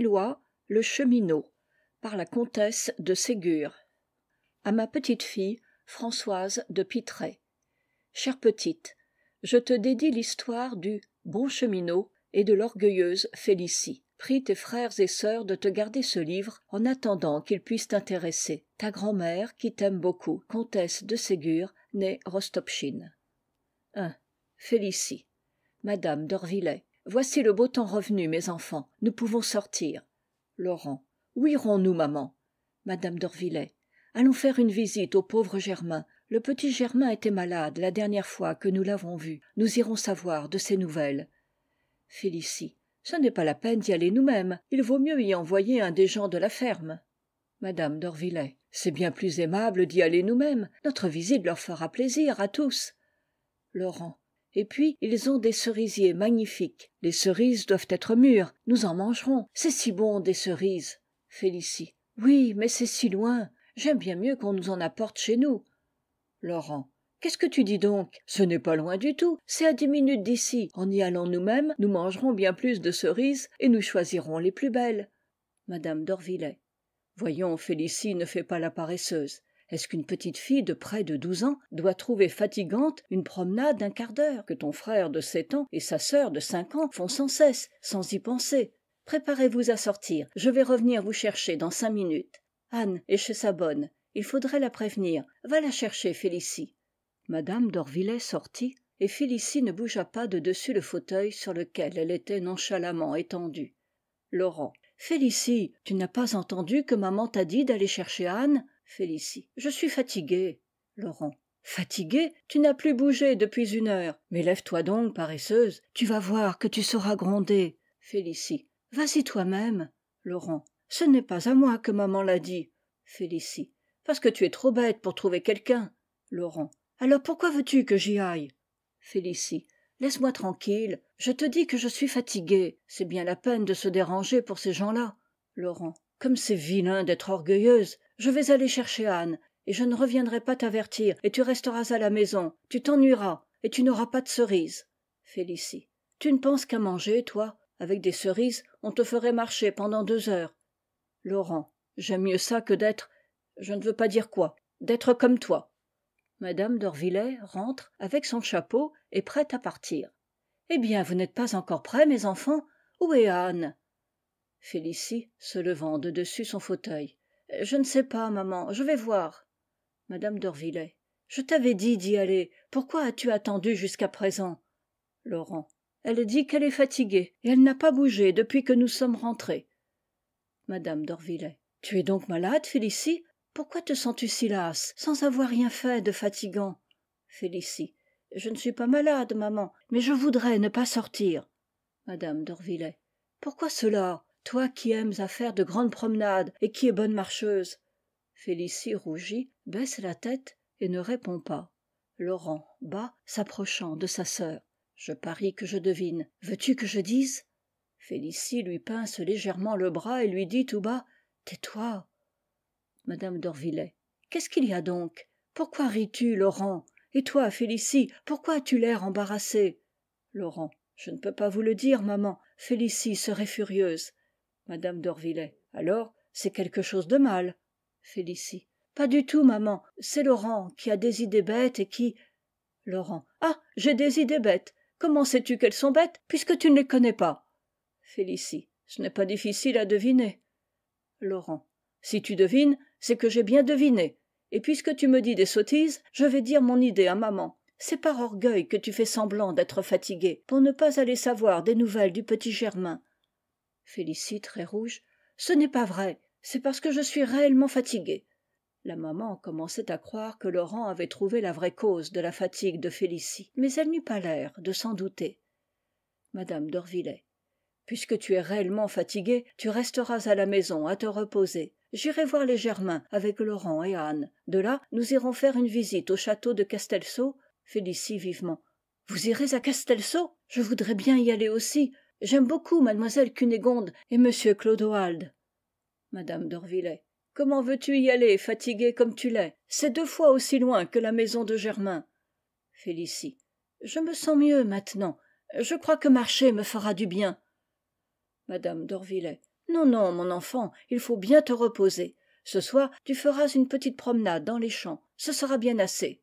lois le cheminot par la comtesse de ségur à ma petite-fille françoise de pitray chère petite je te dédie l'histoire du bon cheminot et de l'orgueilleuse félicie prie tes frères et sœurs de te garder ce livre en attendant qu'il puisse t'intéresser ta grand'mère qui t'aime beaucoup comtesse de ségur née Rostopchine. 1. félicie madame voici le beau temps revenu mes enfants nous pouvons sortir laurent où irons-nous maman Madame d'Orvillet, allons faire une visite au pauvre germain le petit germain était malade la dernière fois que nous l'avons vu nous irons savoir de ses nouvelles félicie ce n'est pas la peine d'y aller nous-mêmes il vaut mieux y envoyer un des gens de la ferme Madame d'Orvillet, c'est bien plus aimable d'y aller nous-mêmes notre visite leur fera plaisir à tous laurent et puis ils ont des cerisiers magnifiques les cerises doivent être mûres nous en mangerons c'est si bon des cerises félicie oui mais c'est si loin j'aime bien mieux qu'on nous en apporte chez nous laurent qu'est-ce que tu dis donc ce n'est pas loin du tout c'est à dix minutes d'ici en y allant nous-mêmes nous mangerons bien plus de cerises et nous choisirons les plus belles madame d'orvillet voyons félicie ne fait pas la paresseuse est-ce qu'une petite fille de près de douze ans doit trouver fatigante une promenade d'un quart d'heure que ton frère de sept ans et sa sœur de cinq ans font sans cesse sans y penser préparez-vous à sortir je vais revenir vous chercher dans cinq minutes anne est chez sa bonne il faudrait la prévenir va la chercher félicie Madame d'Orvillet sortit et félicie ne bougea pas de dessus le fauteuil sur lequel elle était nonchalamment étendue laurent félicie tu n'as pas entendu que maman t'a dit d'aller chercher anne félicie je suis fatiguée laurent fatiguée tu n'as plus bougé depuis une heure mais lève-toi donc paresseuse tu vas voir que tu seras grondée félicie vas-y toi-même laurent ce n'est pas à moi que maman l'a dit félicie parce que tu es trop bête pour trouver quelqu'un laurent alors pourquoi veux-tu que j'y aille félicie laisse-moi tranquille je te dis que je suis fatiguée c'est bien la peine de se déranger pour ces gens-là laurent comme c'est vilain d'être orgueilleuse je vais aller chercher anne et je ne reviendrai pas t'avertir et tu resteras à la maison tu t'ennuieras et tu n'auras pas de cerises félicie tu ne penses qu'à manger toi avec des cerises on te ferait marcher pendant deux heures laurent j'aime mieux ça que d'être je ne veux pas dire quoi d'être comme toi Madame d'orvillers rentre avec son chapeau et prête à partir eh bien vous n'êtes pas encore prêts mes enfants où est anne félicie se levant de dessus son fauteuil je ne sais pas maman je vais voir Madame d'Orvillet. « je t'avais dit d'y aller pourquoi as-tu attendu jusqu'à présent laurent elle dit qu'elle est fatiguée et elle n'a pas bougé depuis que nous sommes rentrés Madame d'Orvillet. « tu es donc malade félicie pourquoi te sens-tu si lasse sans avoir rien fait de fatigant félicie je ne suis pas malade maman mais je voudrais ne pas sortir Madame d'Orvillet. « pourquoi cela toi qui aimes à faire de grandes promenades et qui es bonne marcheuse félicie rougit baisse la tête et ne répond pas laurent bas s'approchant de sa sœur je parie que je devine veux-tu que je dise félicie lui pince légèrement le bras et lui dit tout bas tais-toi madame d'orvillet qu'est-ce qu'il y a donc pourquoi ris-tu laurent et toi félicie pourquoi as-tu l'air embarrassé laurent je ne peux pas vous le dire maman félicie serait furieuse Madame d'orvillet alors c'est quelque chose de mal félicie pas du tout maman c'est laurent qui a des idées bêtes et qui laurent ah j'ai des idées bêtes comment sais-tu qu'elles sont bêtes puisque tu ne les connais pas félicie ce n'est pas difficile à deviner laurent si tu devines c'est que j'ai bien deviné et puisque tu me dis des sottises je vais dire mon idée à maman c'est par orgueil que tu fais semblant d'être fatiguée pour ne pas aller savoir des nouvelles du petit germain félicie très rouge ce n'est pas vrai c'est parce que je suis réellement fatiguée la maman commençait à croire que laurent avait trouvé la vraie cause de la fatigue de félicie mais elle n'eut pas l'air de s'en douter Madame d'orvillet puisque tu es réellement fatiguée tu resteras à la maison à te reposer j'irai voir les Germains avec laurent et anne de là nous irons faire une visite au château de Castelsau. félicie vivement vous irez à Castelsau. je voudrais bien y aller aussi j'aime beaucoup Mademoiselle cunégonde et m clodoald Madame d'orvillet comment veux-tu y aller fatiguée comme tu l'es c'est deux fois aussi loin que la maison de germain félicie je me sens mieux maintenant je crois que marcher me fera du bien Madame d'orvillet non non mon enfant il faut bien te reposer ce soir tu feras une petite promenade dans les champs ce sera bien assez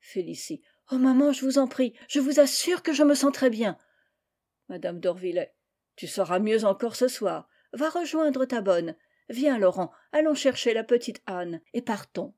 félicie oh maman je vous en prie je vous assure que je me sens très bien « Madame d'orvillet tu seras mieux encore ce soir va rejoindre ta bonne viens laurent allons chercher la petite anne et partons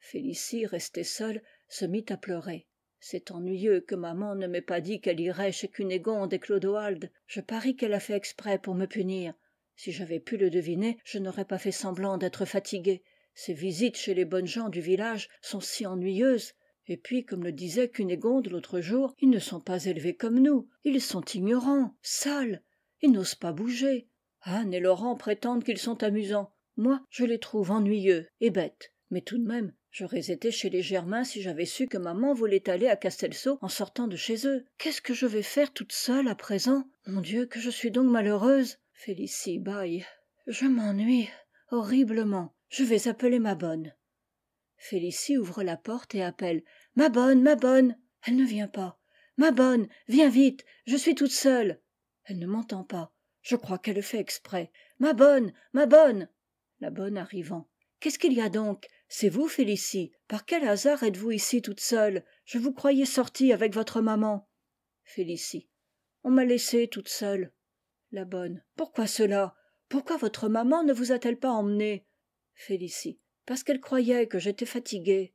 félicie restée seule se mit à pleurer c'est ennuyeux que maman ne m'ait pas dit qu'elle irait chez cunégonde et Clodoald. je parie qu'elle a fait exprès pour me punir si j'avais pu le deviner je n'aurais pas fait semblant d'être fatiguée ces visites chez les bonnes gens du village sont si ennuyeuses et puis comme le disait cunégonde l'autre jour ils ne sont pas élevés comme nous ils sont ignorants sales ils n'osent pas bouger anne et laurent prétendent qu'ils sont amusants moi je les trouve ennuyeux et bêtes mais tout de même j'aurais été chez les Germains si j'avais su que maman voulait aller à Castelsau en sortant de chez eux qu'est-ce que je vais faire toute seule à présent mon dieu que je suis donc malheureuse félicie baille. je m'ennuie horriblement je vais appeler ma bonne félicie ouvre la porte et appelle ma bonne ma bonne elle ne vient pas ma bonne viens vite je suis toute seule elle ne m'entend pas je crois qu'elle le fait exprès ma bonne ma bonne la bonne arrivant qu'est-ce qu'il y a donc c'est vous félicie par quel hasard êtes-vous ici toute seule je vous croyais sortie avec votre maman félicie on m'a laissée toute seule la bonne pourquoi cela pourquoi votre maman ne vous a-t-elle pas emmenée félicie parce qu'elle croyait que j'étais fatiguée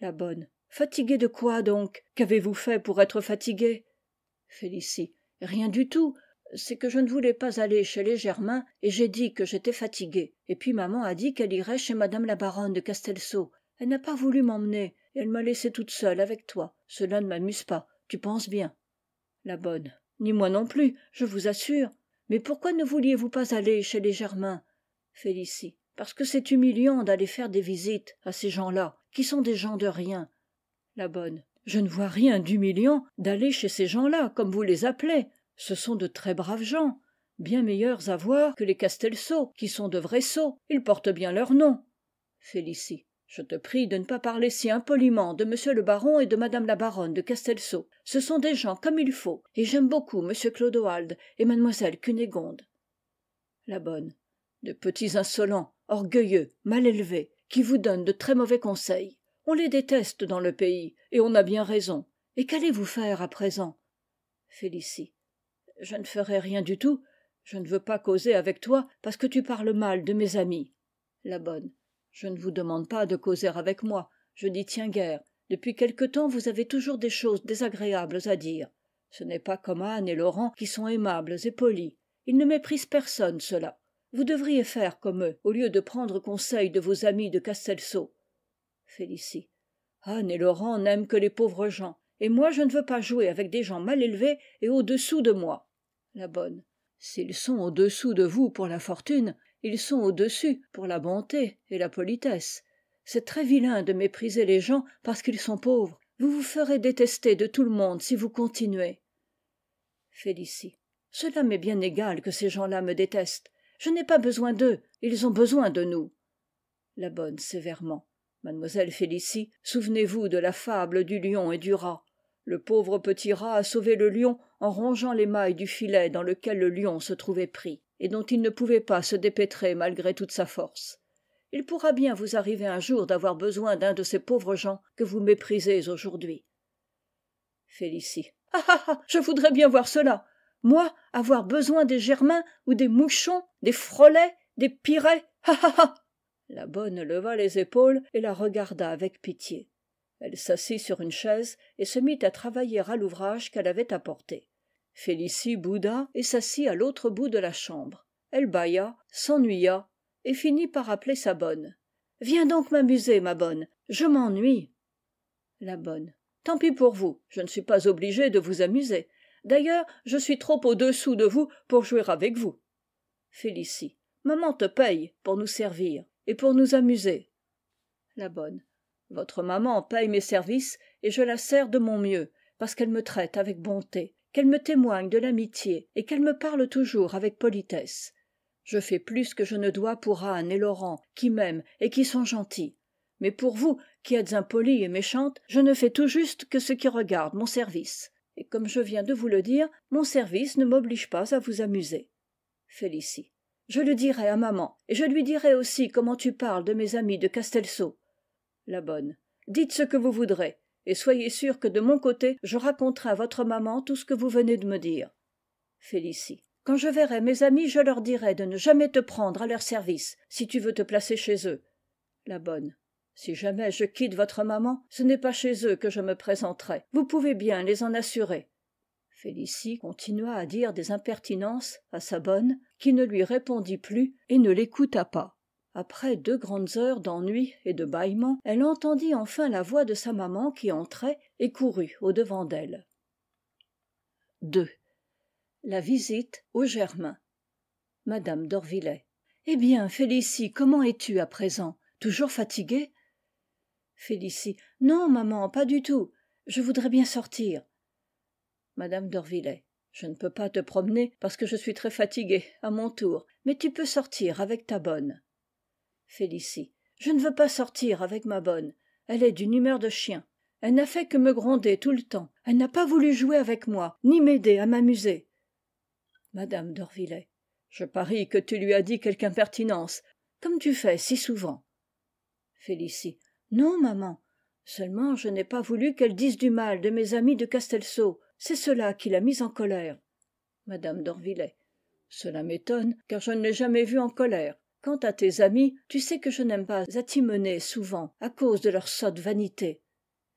la bonne fatigué de quoi donc qu'avez-vous fait pour être fatigué félicie rien du tout c'est que je ne voulais pas aller chez les Germains et j'ai dit que j'étais fatiguée et puis maman a dit qu'elle irait chez madame la baronne de Castelceau. elle n'a pas voulu m'emmener et elle m'a laissée toute seule avec toi cela ne m'amuse pas tu penses bien la bonne ni moi non plus je vous assure mais pourquoi ne vouliez-vous pas aller chez les Germains ?» félicie parce que c'est humiliant d'aller faire des visites à ces gens-là qui sont des gens de rien la bonne je ne vois rien d'humiliant d'aller chez ces gens-là comme vous les appelez ce sont de très braves gens bien meilleurs à voir que les Castelso qui sont de vrais sots ils portent bien leur nom félicie je te prie de ne pas parler si impoliment de monsieur le baron et de madame la baronne de Castelso ce sont des gens comme il faut et j'aime beaucoup m clodoald et mademoiselle cunégonde la bonne de petits insolents orgueilleux mal élevés qui vous donnent de très mauvais conseils on les déteste dans le pays et on a bien raison et qu'allez-vous faire à présent félicie je ne ferai rien du tout je ne veux pas causer avec toi parce que tu parles mal de mes amis la bonne je ne vous demande pas de causer avec moi je n'y tiens guère depuis quelque temps vous avez toujours des choses désagréables à dire ce n'est pas comme anne et laurent qui sont aimables et polis ils ne méprisent personne cela. vous devriez faire comme eux au lieu de prendre conseil de vos amis de félicie anne et laurent n'aiment que les pauvres gens et moi je ne veux pas jouer avec des gens mal élevés et au-dessous de moi la bonne s'ils sont au-dessous de vous pour la fortune ils sont au-dessus pour la bonté et la politesse c'est très vilain de mépriser les gens parce qu'ils sont pauvres vous vous ferez détester de tout le monde si vous continuez félicie cela m'est bien égal que ces gens-là me détestent je n'ai pas besoin d'eux ils ont besoin de nous la bonne sévèrement mademoiselle félicie souvenez-vous de la fable du lion et du rat le pauvre petit rat a sauvé le lion en rongeant les mailles du filet dans lequel le lion se trouvait pris et dont il ne pouvait pas se dépêtrer malgré toute sa force il pourra bien vous arriver un jour d'avoir besoin d'un de ces pauvres gens que vous méprisez aujourd'hui félicie ah ah ah je voudrais bien voir cela moi avoir besoin des germains ou des mouchons des frôlets, des pirets ah, ah, ah la bonne leva les épaules et la regarda avec pitié elle s'assit sur une chaise et se mit à travailler à l'ouvrage qu'elle avait apporté félicie bouda et s'assit à l'autre bout de la chambre elle bâilla s'ennuya et finit par appeler sa bonne viens donc m'amuser ma bonne je m'ennuie la bonne tant pis pour vous je ne suis pas obligée de vous amuser d'ailleurs je suis trop au-dessous de vous pour jouer avec vous félicie maman te paye pour nous servir et pour nous amuser la bonne votre maman paye mes services et je la sers de mon mieux parce qu'elle me traite avec bonté qu'elle me témoigne de l'amitié et qu'elle me parle toujours avec politesse je fais plus que je ne dois pour anne et laurent qui m'aiment et qui sont gentils mais pour vous qui êtes impolie et méchante je ne fais tout juste que ce qui regarde mon service et comme je viens de vous le dire mon service ne m'oblige pas à vous amuser félicie je le dirai à maman et je lui dirai aussi comment tu parles de mes amis de Castelso, la bonne dites ce que vous voudrez et soyez sûr que de mon côté je raconterai à votre maman tout ce que vous venez de me dire félicie quand je verrai mes amis je leur dirai de ne jamais te prendre à leur service si tu veux te placer chez eux la bonne si jamais je quitte votre maman ce n'est pas chez eux que je me présenterai vous pouvez bien les en assurer félicie continua à dire des impertinences à sa bonne qui ne lui répondit plus et ne l'écouta pas après deux grandes heures d'ennui et de bâillements elle entendit enfin la voix de sa maman qui entrait et courut au-devant d'elle la visite au germain Madame d'Orvillet eh bien félicie comment es-tu à présent toujours fatiguée félicie non maman pas du tout je voudrais bien sortir « Madame d'orvillet je ne peux pas te promener parce que je suis très fatiguée à mon tour mais tu peux sortir avec ta bonne félicie je ne veux pas sortir avec ma bonne elle est d'une humeur de chien elle n'a fait que me gronder tout le temps elle n'a pas voulu jouer avec moi ni m'aider à m'amuser Madame d'orvillet je parie que tu lui as dit quelque impertinence comme tu fais si souvent félicie non maman seulement je n'ai pas voulu qu'elle dise du mal de mes amis de c'est cela qui l'a mise en colère Madame d'Orvillet, cela m'étonne car je ne l'ai jamais vue en colère quant à tes amis tu sais que je n'aime pas à t'y mener souvent à cause de leur sotte vanité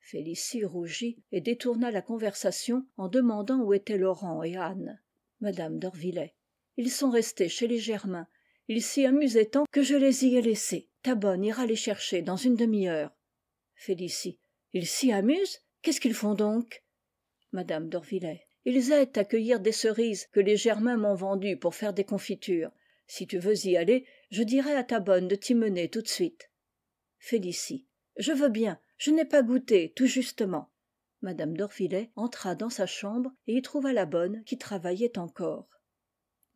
félicie rougit et détourna la conversation en demandant où étaient laurent et anne Madame d'Orvillet, ils sont restés chez les Germains. ils s'y amusaient tant que je les y ai laissés ta bonne ira les chercher dans une demi-heure félicie ils s'y amusent qu'est-ce qu'ils font donc Madame d'Orvillet, ils aident à cueillir des cerises que les germains m'ont vendues pour faire des confitures si tu veux y aller je dirai à ta bonne de t'y mener tout de suite félicie je veux bien je n'ai pas goûté tout justement Madame d'Orvillet entra dans sa chambre et y trouva la bonne qui travaillait encore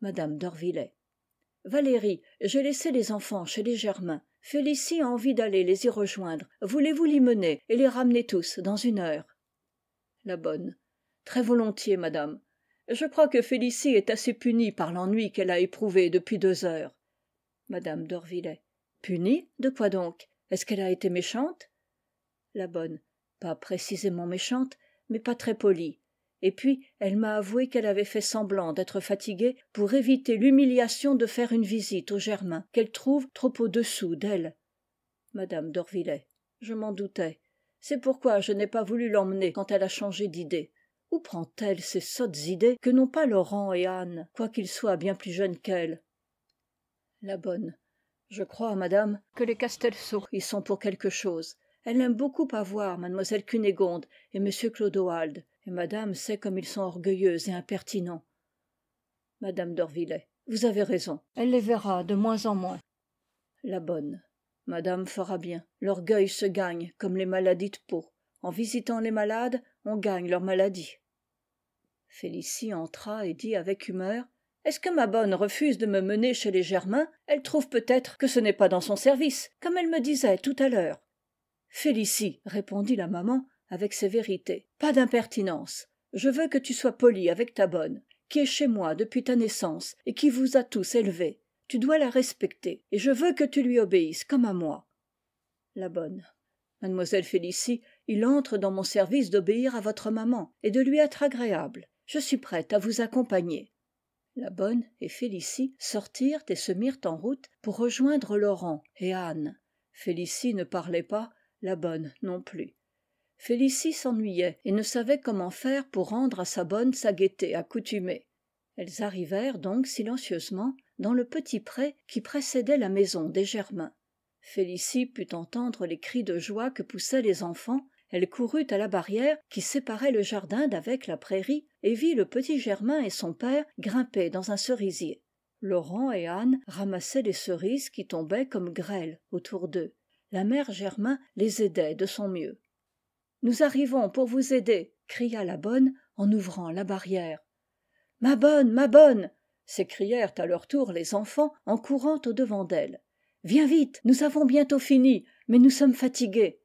Madame d'Orvillet, valérie j'ai laissé les enfants chez les germains. félicie a envie d'aller les y rejoindre voulez-vous l'y mener et les ramener tous dans une heure la bonne très volontiers madame je crois que félicie est assez punie par l'ennui qu'elle a éprouvé depuis deux heures Madame d'orvillet punie de quoi donc est-ce qu'elle a été méchante la bonne pas précisément méchante mais pas très polie et puis elle m'a avoué qu'elle avait fait semblant d'être fatiguée pour éviter l'humiliation de faire une visite au germain qu'elle trouve trop au-dessous d'elle Madame d'orvillet je m'en doutais c'est pourquoi je n'ai pas voulu l'emmener quand elle a changé d'idée où prend-elle ces sottes idées que n'ont pas laurent et anne quoiqu'ils soient bien plus jeunes qu'elle la bonne je crois madame que les castelnau y sont pour quelque chose elle aime beaucoup à voir mlle cunégonde et m clodoald et madame sait comme ils sont orgueilleux et impertinents Madame d'Orvillet, vous avez raison elle les verra de moins en moins la bonne madame fera bien l'orgueil se gagne comme les maladies de peau en visitant les malades on gagne leur maladie félicie entra et dit avec humeur est-ce que ma bonne refuse de me mener chez les Germains elle trouve peut-être que ce n'est pas dans son service comme elle me disait tout à l'heure félicie répondit la maman avec sévérité pas d'impertinence je veux que tu sois polie avec ta bonne qui est chez moi depuis ta naissance et qui vous a tous élevés tu dois la respecter et je veux que tu lui obéisses comme à moi la bonne mademoiselle félicie il entre dans mon service d'obéir à votre maman et de lui être agréable je suis prête à vous accompagner la bonne et félicie sortirent et se mirent en route pour rejoindre laurent et anne félicie ne parlait pas la bonne non plus félicie s'ennuyait et ne savait comment faire pour rendre à sa bonne sa gaieté accoutumée elles arrivèrent donc silencieusement dans le petit pré qui précédait la maison des germains. félicie put entendre les cris de joie que poussaient les enfants elle courut à la barrière qui séparait le jardin d'avec la prairie et vit le petit germain et son père grimper dans un cerisier laurent et anne ramassaient les cerises qui tombaient comme grêles autour d'eux la mère germain les aidait de son mieux nous arrivons pour vous aider cria la bonne en ouvrant la barrière ma bonne ma bonne s'écrièrent à leur tour les enfants en courant au-devant d'elle viens vite nous avons bientôt fini mais nous sommes fatigués